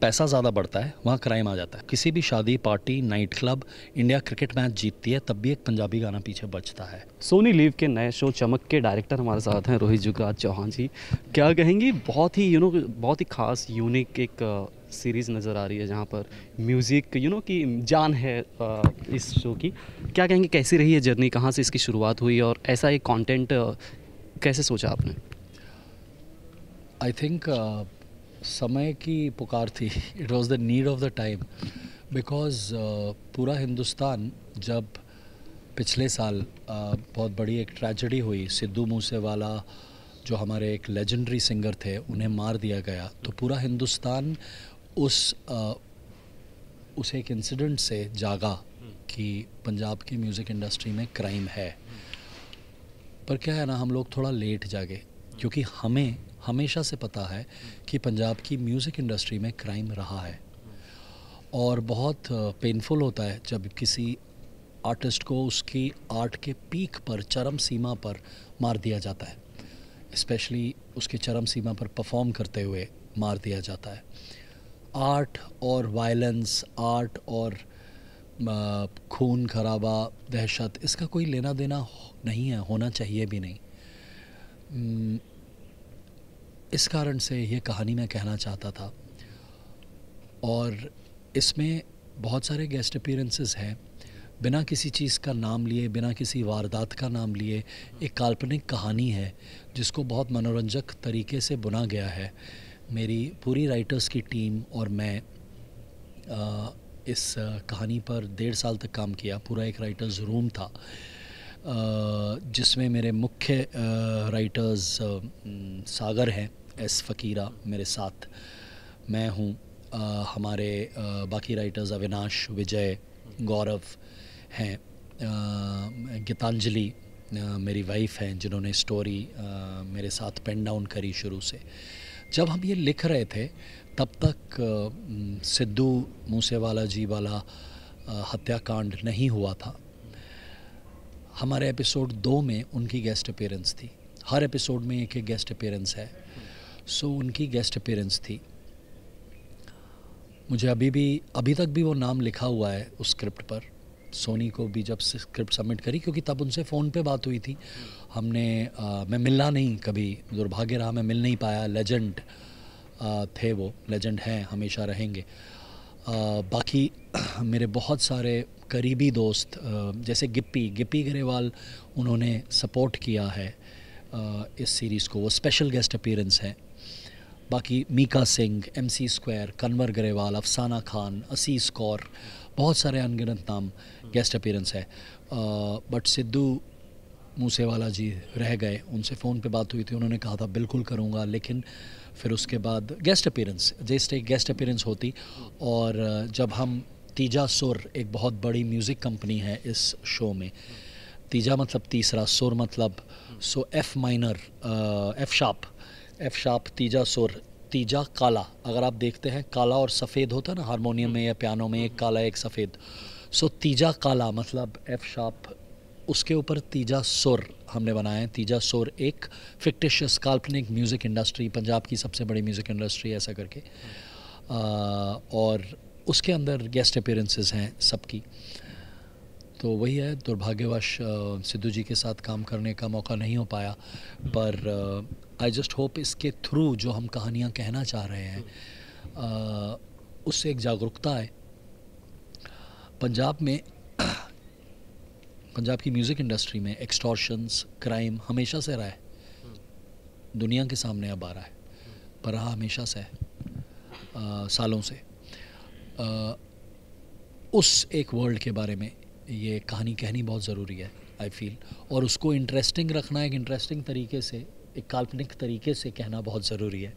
पैसा ज़्यादा बढ़ता है वहाँ क्राइम आ जाता है किसी भी शादी party night club India cricket match जीतती है तब भी एक पंजाबी गाना पीछे बचता है सोनी लीव के नए शो चमक के डायरेक्टर हमारे साथ हैं रोहित जुगराज चौहान जी क्या कहेंगी बहुत ही यू नो बहुत ही खास यूनिक एक सीरीज़ uh, नज़र आ रही है जहाँ पर म्यूज़िक यू नो की जान है uh, इस शो की क्या कहेंगे कैसी रही है जर्नी कहाँ से इसकी शुरुआत हुई और ऐसा एक कॉन्टेंट uh, कैसे सोचा आपने आई थिंक समय की पुकार थी it was the need of the time because पूरा हिंदुस्तान जब पिछले साल uh, बहुत बड़ी एक ट्रेजडी हुई सिद्धू मूसेवाला जो हमारे एक लेजेंडरी सिंगर थे उन्हें मार दिया गया तो पूरा हिंदुस्तान उस uh, उस एक इंसिडेंट से जागा कि पंजाब की म्यूज़िक इंडस्ट्री में क्राइम है पर क्या है ना हम लोग थोड़ा लेट जागे क्योंकि हमें हमेशा से पता है कि पंजाब की म्यूज़िक इंडस्ट्री में क्राइम रहा है और बहुत पेनफुल होता है जब किसी आर्टिस्ट को उसकी आर्ट के पीक पर चरम सीमा पर मार दिया जाता है स्पेशली उसकी चरम सीमा पर परफॉर्म करते हुए मार दिया जाता है आर्ट और वायलेंस आर्ट और खून खराबा दहशत इसका कोई लेना देना नहीं है होना चाहिए भी नहीं इस कारण से ये कहानी मैं कहना चाहता था और इसमें बहुत सारे गेस्ट अपीरेंसेस हैं बिना किसी चीज़ का नाम लिए बिना किसी वारदात का नाम लिए एक काल्पनिक कहानी है जिसको बहुत मनोरंजक तरीके से बुना गया है मेरी पूरी राइटर्स की टीम और मैं आ, इस कहानी पर डेढ़ साल तक काम किया पूरा एक राइटर्स रूम था जिसमें मेरे मुख्य राइटर्स सागर हैं एस फ़कीरा मेरे साथ मैं हूँ हमारे बाकी राइटर्स अविनाश विजय गौरव हैं गीतांजलि मेरी वाइफ हैं जिन्होंने स्टोरी मेरे साथ पेन डाउन करी शुरू से जब हम ये लिख रहे थे तब तक सिद्धू मूसेवाला जी वाला हत्याकांड नहीं हुआ था हमारे एपिसोड दो में उनकी गेस्ट अपेयरेंस थी हर एपिसोड में एक एक गेस्ट अपेयरेंस है सो so, उनकी गेस्ट अपेयरेंस थी मुझे अभी भी अभी तक भी वो नाम लिखा हुआ है उस स्क्रिप्ट पर सोनी को भी जब स्क्रिप्ट सबमिट करी क्योंकि तब उनसे फ़ोन पे बात हुई थी हमने आ, मैं मिलना नहीं कभी दुर्भाग्य रहा मैं मिल नहीं पाया लेजेंड थे वो लेजेंड हैं हमेशा रहेंगे बाकी मेरे बहुत सारे करीबी दोस्त जैसे गिप्पी गिप्पी गरेवाल उन्होंने सपोर्ट किया है इस सीरीज़ को वो स्पेशल गेस्ट अपीरेंस है बाकी Mika Singh M C square Kanwar Grewal Afsana Khan Asees Kaur बहुत सारे अनगिनत नाम गेस्ट अपीरेंस है बट सिद्धू मूसेवाला जी रह गए उनसे फ़ोन पे बात हुई थी उन्होंने कहा था बिल्कुल करूँगा लेकिन फिर उसके बाद गेस्ट अपेरेंस जैसे एक गेस्ट अपेरेंस होती और जब हम तीजा सुर एक बहुत बड़ी म्यूज़िक कंपनी है इस शो में तीजा मतलब तीसरा सुर मतलब so F minor F sharp F sharp तीजा सुर तीजा काला अगर आप देखते हैं काला और सफ़ेद होता है ना हारमोनियम में या पियानो में एक काला एक सफ़ेद सो तीजा काला मतलब एफ़ शाप उसके ऊपर तीजा सुर हमने बनाए हैं तीजा सोर एक फिक्टिशियस काल्पनिक म्यूज़िक इंडस्ट्री पंजाब की सबसे बड़ी म्यूज़िक इंडस्ट्री ऐसा करके आ, और उसके अंदर गेस्ट अपेयरेंसेज हैं सबकी तो वही है दुर्भाग्यवश सिद्धू जी के साथ काम करने का मौका नहीं हो पाया पर आई जस्ट होप इसके थ्रू जो हम कहानियाँ कहना चाह रहे हैं उससे एक जागरूकता है पंजाब में पंजाब की म्यूज़िक इंडस्ट्री में एक्सटॉर्शंस क्राइम हमेशा से रहा है दुनिया के सामने अब आ रहा है पर रहा हमेशा से है आ, सालों से आ, उस एक वर्ल्ड के बारे में ये कहानी कहनी बहुत ज़रूरी है आई फील और उसको इंटरेस्टिंग रखना एक इंटरेस्टिंग तरीके से एक काल्पनिक तरीके से कहना बहुत ज़रूरी है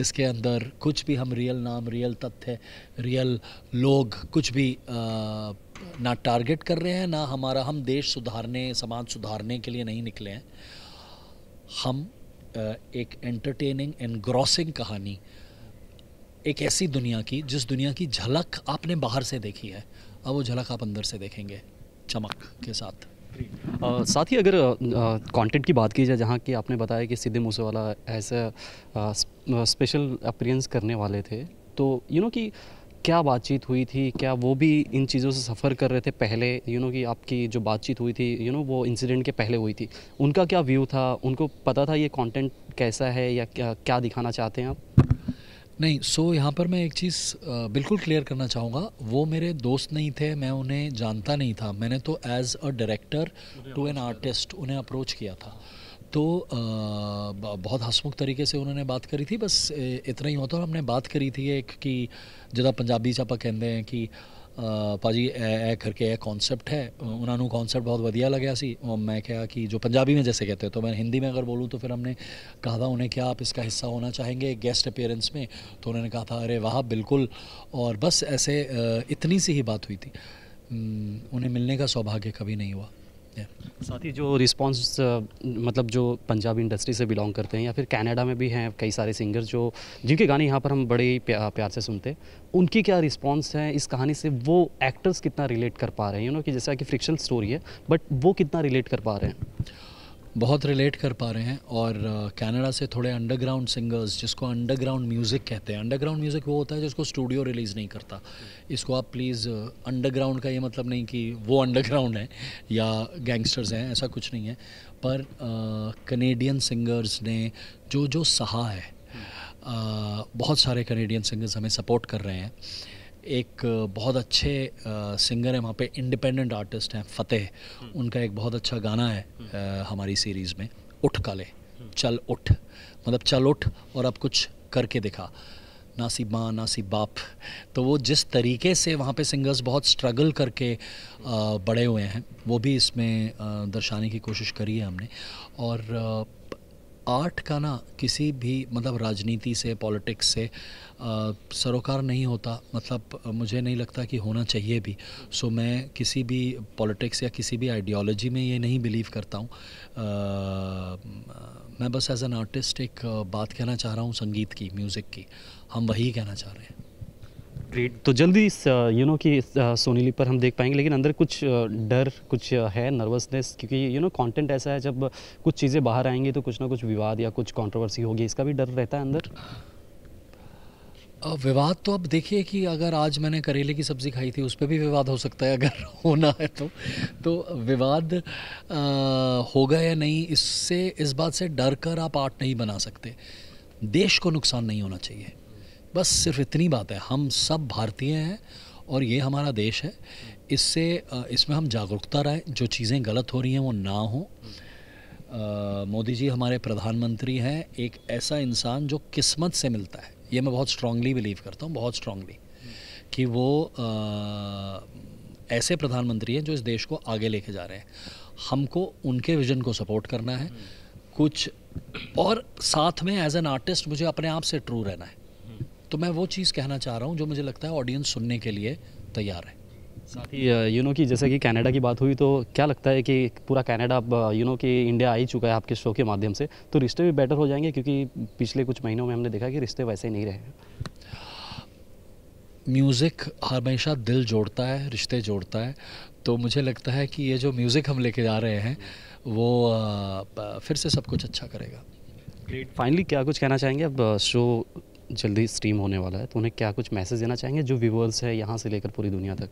जिसके अंदर कुछ भी हम रियल नाम रियल तथ्य रियल लोग कुछ भी आ, ना टारगेट कर रहे हैं ना हमारा हम देश सुधारने समाज सुधारने के लिए नहीं निकले हैं हम एक एंटरटेनिंग एनग्रॉसिंग कहानी एक ऐसी दुनिया की जिस दुनिया की झलक आपने बाहर से देखी है अब वो झलक आप अंदर से देखेंगे चमक के साथ आ, साथ ही अगर कंटेंट की बात की जाए जहाँ की आपने बताया कि सिद्धि मूसेवाला ऐसा स्पेशल अपीरेंस करने वाले थे तो यू नो कि क्या बातचीत हुई थी क्या वो भी इन चीज़ों से सफ़र कर रहे थे पहले यू नो कि आपकी जो बातचीत हुई थी यू नो वो इंसिडेंट के पहले हुई थी उनका क्या व्यू था उनको पता था ये कंटेंट कैसा है या क्या क्या दिखाना चाहते हैं आप नहीं सो so यहाँ पर मैं एक चीज़ बिल्कुल क्लियर करना चाहूँगा वो मेरे दोस्त नहीं थे मैं उन्हें जानता नहीं था मैंने तो as a director to an artist उन्हें अप्रोच किया था तो बहुत हसमुख तरीके से उन्होंने बात करी थी बस इतना ही होता और हमने बात करी थी एक कि ਜਿਹਦਾ पंजाबी आप ਆਪਾਂ ਕਹਿੰਦੇ ਆ ਕਿ ए करके ए कॉन्सैप्ट है उन्होंने कॉन्सैप्ट बहुत ਕਨਸੈਪਟ ਬਹੁਤ ਵਧੀਆ ਲੱਗਿਆ ਸੀ ਮੈਂ ਕਿਹਾ ਕਿ में जैसे कहते हैं तो मैं हिंदी में अगर बोलूँ तो फिर हमने कहा था उन्हें क्या आप इसका हिस्सा होना चाहेंगे गेस्ट अपेयरेंस में तो उन्होंने कहा था अरे वाह बिल्कुल और बस ऐसे इतनी सी ही बात हुई थी उन्हें मिलने का सौभाग्य कभी नहीं हुआ साथ ही जो रिस्पॉन्स uh, मतलब जो पंजाबी इंडस्ट्री से बिलोंग करते हैं या फिर कनाडा में भी हैं कई सारे सिंगर जो जिनके गाने यहाँ पर हम बड़े प्या, प्यार से सुनते हैं उनकी क्या रिस्पॉन्स है इस कहानी से वो एक्टर्स कितना रिलेट कर पा रहे हैं यू नो कि जैसा कि फ्रिक्शन स्टोरी है बट वो कितना रिलेट कर पा रहे हैं बहुत रिलेट कर पा रहे हैं और कनाडा uh, से थोड़े अंडरग्राउंड सिंगर्स जिसको अंडरग्राउंड म्यूज़िक कहते हैं अंडरग्राउंड म्यूज़िक वो होता है जिसको स्टूडियो रिलीज़ नहीं करता इसको आप प्लीज़ अंडरग्राउंड uh, का ये मतलब नहीं कि वो अंडरग्राउंड है या गैंगस्टर्स हैं ऐसा कुछ नहीं है पर कनेडियन uh, सिंगर्स ने जो जो सहा है uh, बहुत सारे कनेडियन सिंगर्स हमें सपोर्ट कर रहे हैं एक बहुत अच्छे सिंगर हैं वहाँ पे इंडिपेंडेंट आर्टिस्ट हैं फतेह हम्म। उनका एक बहुत अच्छा गाना है हम्म। हमारी सीरीज़ में उठ काले चल उठ मतलब चल उठ और अब कुछ करके दिखा ना सी माँ ना सी बाप तो वो जिस तरीके से वहाँ पे सिंगर्स बहुत स्ट्रगल करके बड़े हुए हैं वो भी इसमें दर्शाने की कोशिश करी है हमने और आर्ट का ना किसी भी मतलब राजनीति से पॉलिटिक्स से आ, सरोकार नहीं होता मतलब मुझे नहीं लगता कि होना चाहिए भी सो मैं किसी भी पॉलिटिक्स या किसी भी आइडियोलॉजी में ये नहीं बिलीव करता हूँ मैं बस एज एन आर्टिस्ट एक बात कहना चाह रहा हूँ संगीत की म्यूज़िक की हम वही कहना चाह रहे हैं ग्रेट तो जल्दी यू नो कि सोनीली पर हम देख पाएंगे लेकिन अंदर कुछ डर कुछ है नर्वसनेस क्योंकि यू नो कंटेंट ऐसा है जब कुछ चीज़ें बाहर आएंगी तो कुछ ना कुछ विवाद या कुछ कंट्रोवर्सी होगी इसका भी डर रहता है अंदर विवाद तो अब देखिए कि अगर आज मैंने करेले की सब्ज़ी खाई थी उस पर भी विवाद हो सकता है अगर होना है तो तो विवाद होगा या नहीं इससे इस बात से डर कर आप आर्ट नहीं बना सकते देश को नुकसान नहीं होना चाहिए बस सिर्फ इतनी बात है हम सब भारतीय हैं और ये हमारा देश है इससे इसमें हम जागरूकता रहें जो चीज़ें गलत हो रही हैं वो ना हो मोदी जी हमारे प्रधानमंत्री हैं एक ऐसा इंसान जो किस्मत से मिलता है ये मैं बहुत स्ट्रांगली बिलीव करता हूँ बहुत स्ट्रांगली कि वो आ, ऐसे प्रधानमंत्री हैं जो इस देश को आगे लेके जा रहे हैं हमको उनके विजन को सपोर्ट करना है कुछ और साथ में एज एन आर्टिस्ट मुझे अपने आप से ट्रू रहना है तो मैं वो चीज़ कहना चाह रहा हूँ जो मुझे लगता है ऑडियंस सुनने के लिए तैयार है साथ ही यू uh, नो कि जैसे कि कनाडा की बात हुई तो क्या लगता है कि पूरा कनाडा यू नो कि इंडिया आ ही चुका है आपके शो के माध्यम से तो रिश्ते भी बेटर हो जाएंगे क्योंकि पिछले कुछ महीनों में हमने देखा कि रिश्ते वैसे ही नहीं रहे म्यूज़िक हमेशा दिल जोड़ता है रिश्ते जोड़ता है तो मुझे लगता है कि ये जो म्यूज़िक हम लेके जा रहे हैं वो uh, फिर से सब कुछ अच्छा करेगा ग्रेट फाइनली क्या कुछ कहना चाहेंगे अब शो uh, जल्दी स्ट्रीम होने वाला है तो उन्हें क्या कुछ मैसेज देना चाहेंगे जो व्यूवर्स है यहाँ से लेकर पूरी दुनिया तक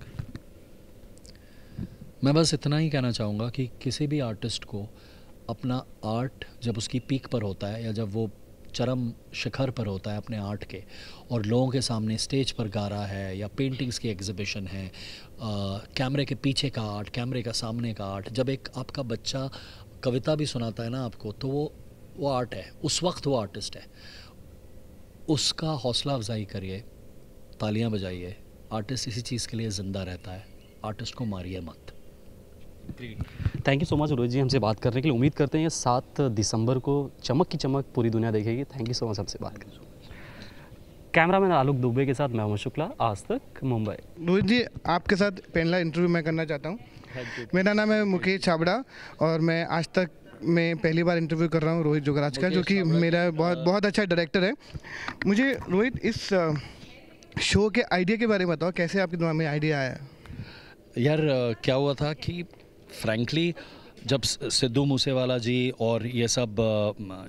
मैं बस इतना ही कहना चाहूँगा कि किसी भी आर्टिस्ट को अपना आर्ट जब उसकी पीक पर होता है या जब वो चरम शिखर पर होता है अपने आर्ट के और लोगों के सामने स्टेज पर गा रहा है या पेंटिंग्स की एग्जिबिशन है कैमरे के पीछे का आर्ट कैमरे का सामने का आर्ट जब एक आपका बच्चा कविता भी सुनाता है ना आपको तो वो वो आर्ट है उस वक्त वो आर्टिस्ट है उसका हौसला अफजाई करिए तालियां बजाइए आर्टिस्ट इसी चीज़ के लिए ज़िंदा रहता है आर्टिस्ट को मारिए मत thank you so much Rohit ji हमसे बात करने के लिए उम्मीद करते हैं सात दिसंबर को चमक की चमक पूरी दुनिया देखेगी थैंक यू सो मच हमसे बात कर कैमरा मैन आलोक दुबे के साथ मैं अमर शुक्ला आज तक मुंबई रोहित जी आपके साथ पहला इंटरव्यू मैं करना चाहता हूँ मेरा नाम है मुकेश छाबड़ा और मैं आज तक मैं पहली बार इंटरव्यू कर रहा हूँ रोहित जोगराज का जो कि मेरा बहुत बहुत अच्छा डायरेक्टर है मुझे रोहित इस शो के आइडिया के बारे में बताओ कैसे आपके दिमाग में आइडिया आया यार क्या हुआ था कि फ्रैंकली जब सिद्धू मूसेवाला जी और ये सब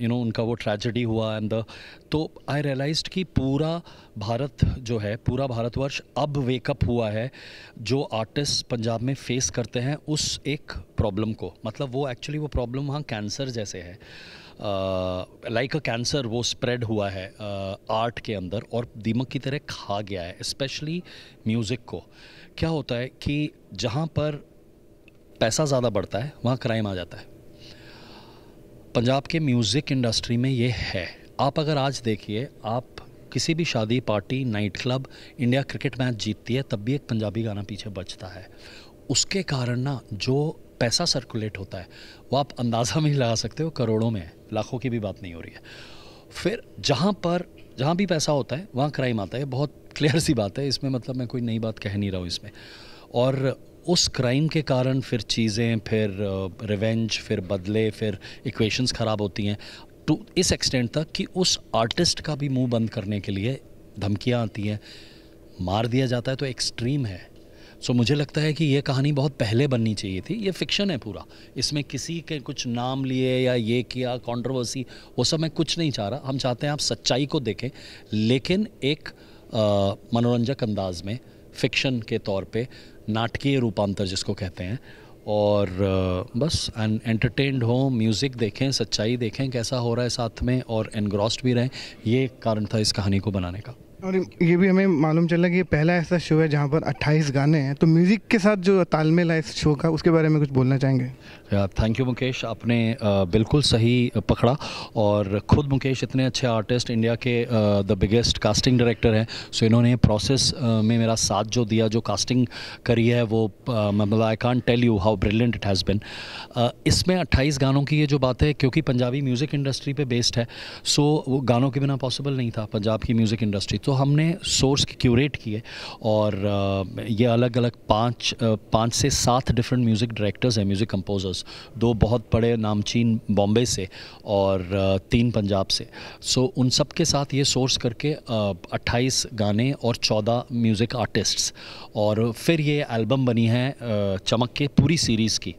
यू नो उनका वो ट्रेजेडी हुआ एंड द तो आई रियलाइज कि पूरा भारत जो है पूरा भारतवर्ष अब वेकअप हुआ है जो आर्टिस्ट पंजाब में फेस करते हैं उस एक प्रॉब्लम को मतलब वो एक्चुअली वो प्रॉब्लम वहाँ कैंसर जैसे है लाइक अ कैंसर वो स्प्रेड हुआ है आर्ट uh, के अंदर और दीमक की तरह खा गया है स्पेशली म्यूज़िक को क्या होता है कि जहाँ पर पैसा ज़्यादा बढ़ता है वहाँ क्राइम आ जाता है पंजाब के म्यूज़िक इंडस्ट्री में ये है आप अगर आज देखिए आप किसी भी शादी party night club India cricket match जीतती है तब भी एक पंजाबी गाना पीछे बचता है उसके कारण ना जो पैसा सर्कुलेट होता है वो आप अंदाज़ा में ही लगा सकते हो करोड़ों में है लाखों की भी बात नहीं हो रही है फिर जहाँ पर जहाँ भी पैसा होता है वहाँ क्राइम आता है बहुत क्लियर सी बात है इसमें मतलब मैं कोई नई बात कह नहीं रहा हूँ इसमें और उस क्राइम के कारण फिर चीज़ें फिर रिवेंज फिर बदले फिर इक्वेशंस ख़राब होती हैं टू तो इस एक्सटेंट तक कि उस आर्टिस्ट का भी मुंह बंद करने के लिए धमकियां आती हैं मार दिया जाता है तो एक्सट्रीम है सो so, मुझे लगता है कि ये कहानी बहुत पहले बननी चाहिए थी ये फिक्शन है पूरा इसमें किसी के कुछ नाम लिए या ये किया कंट्रोवर्सी वो सब मैं कुछ नहीं चाह रहा हम चाहते हैं आप सच्चाई को देखें लेकिन एक मनोरंजक अंदाज में फिक्शन के तौर पे नाटकीय रूपांतर जिसको कहते हैं और बस एंटरटेन्ड हों म्यूज़िक देखें सच्चाई देखें कैसा हो रहा है साथ में और एनग्रॉस्ड भी रहें ये कारण था इस कहानी को बनाने का और ये भी हमें मालूम चला कि ये पहला ऐसा शो है जहाँ पर 28 गाने हैं तो म्यूज़िक के साथ जो तालमेल है इस शो का उसके बारे में कुछ बोलना चाहेंगे थैंक यू मुकेश आपने बिल्कुल सही पकड़ा और ख़ुद मुकेश इतने अच्छे आर्टिस्ट इंडिया के द बिगेस्ट कास्टिंग डायरेक्टर हैं सो इन्होंने प्रोसेस में मेरा साथ जो दिया जो कास्टिंग करी है वो मतलब I can tell you how brilliant it has been इसमें अट्ठाईस गानों की ये जो बात है क्योंकि पंजाबी म्यूज़िक इंडस्ट्री पर बेस्ड है सो वो गानों के बिना पॉसिबल नहीं था पंजाब की म्यूज़िक इंडस्ट्री तो तो हमने सोर्स क्यूरेट किए और ये अलग अलग पाँच पाँच से सात डिफरेंट म्यूज़िक डायरेक्टर्स हैं म्यूज़िक कंपोज़र्स दो बहुत बड़े नामचीन बॉम्बे से और तीन पंजाब से सो उन सब के साथ ये सोर्स करके अट्ठाईस गाने और चौदह म्यूज़िक आर्टिस्ट्स और फिर ये एल्बम बनी है चमक के पूरी सीरीज़ की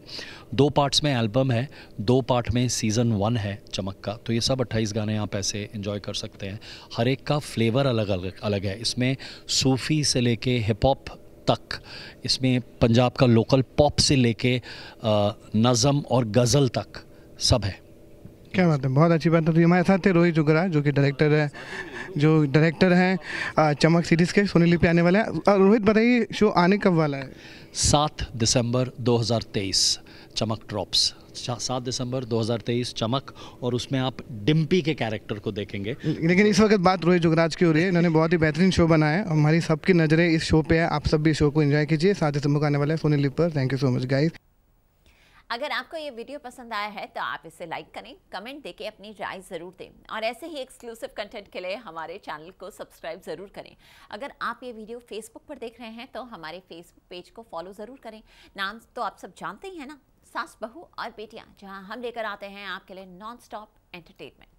दो पार्ट्स में एल्बम है दो पार्ट में सीज़न वन है चमक का तो ये सब अट्ठाईस गाने आप ऐसे इन्जॉय कर सकते हैं हर एक का फ्लेवर अलग अलग अलग है इसमें सूफ़ी से लेके हिप हॉप तक इसमें पंजाब का लोकल पॉप से लेके नज़म और गज़ल तक सब है क्या बात है बहुत अच्छी बात है तो हमारे साथ थे रोहित जुगरा जो कि डायरेक्टर है जो डायरेक्टर हैं चमक सीरीज़ के सोनीली पे आने वाले हैं रोहित बताइए शो आने कब वाला है सात दिसंबर 2023 चमक ड्रॉप्स सात दिसंबर 2023 चमक और उसमें आप डिम्पी के कैरेक्टर को देखेंगे लेकिन इस वक्त बात रोहित जुगराज की हो रही है इन्होंने बहुत ही बेहतरीन शो बनाया है हमारी सबकी नज़रें इस शो पे है आप सब भी शो को एंजॉय कीजिए सात दिसंबर को आने वाला है सोनी लिप पर thank you so much guys अगर आपको ये वीडियो पसंद आया है तो आप इसे लाइक करें कमेंट देके अपनी राय ज़रूर दें और ऐसे ही एक्सक्लूसिव कंटेंट के लिए हमारे चैनल को सब्सक्राइब ज़रूर करें अगर आप ये वीडियो फेसबुक पर देख रहे हैं तो हमारे फेसबुक पेज को फॉलो ज़रूर करें नाम तो आप सब जानते ही हैं ना सास बहू और बेटियां जहां हम लेकर आते हैं आपके लिए नॉन स्टॉप एंटरटेनमेंट